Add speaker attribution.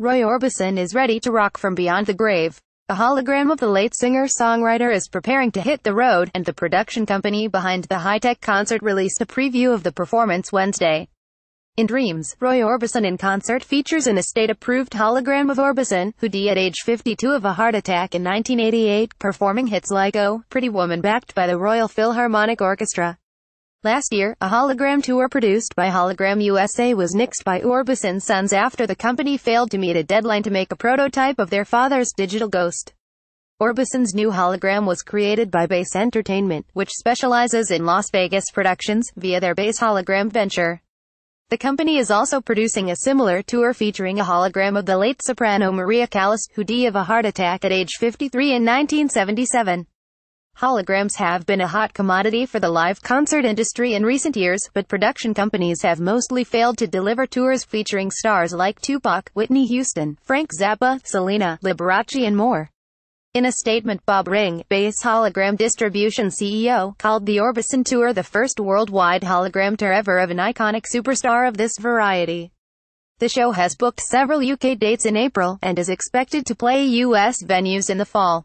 Speaker 1: Roy Orbison is ready to rock from beyond the grave. A hologram of the late singer-songwriter is preparing to hit the road, and the production company behind the high-tech concert released a preview of the performance Wednesday. In Dreams, Roy Orbison in concert features an estate-approved hologram of Orbison, who died at age 52 of a heart attack in 1988, performing hits like Oh, Pretty Woman backed by the Royal Philharmonic Orchestra. Last year, a hologram tour produced by Hologram USA was nixed by Orbis Sons after the company failed to meet a deadline to make a prototype of their father's digital ghost. Orbison's new hologram was created by Base Entertainment, which specializes in Las Vegas productions, via their Base Hologram venture. The company is also producing a similar tour featuring a hologram of the late soprano Maria Callas, who died of a heart attack at age 53 in 1977. Holograms have been a hot commodity for the live concert industry in recent years, but production companies have mostly failed to deliver tours featuring stars like Tupac, Whitney Houston, Frank Zappa, Selena, Liberace and more. In a statement Bob Ring, Base Hologram Distribution CEO, called the Orbison Tour the first worldwide hologram tour ever of an iconic superstar of this variety. The show has booked several UK dates in April, and is expected to play US venues in the fall.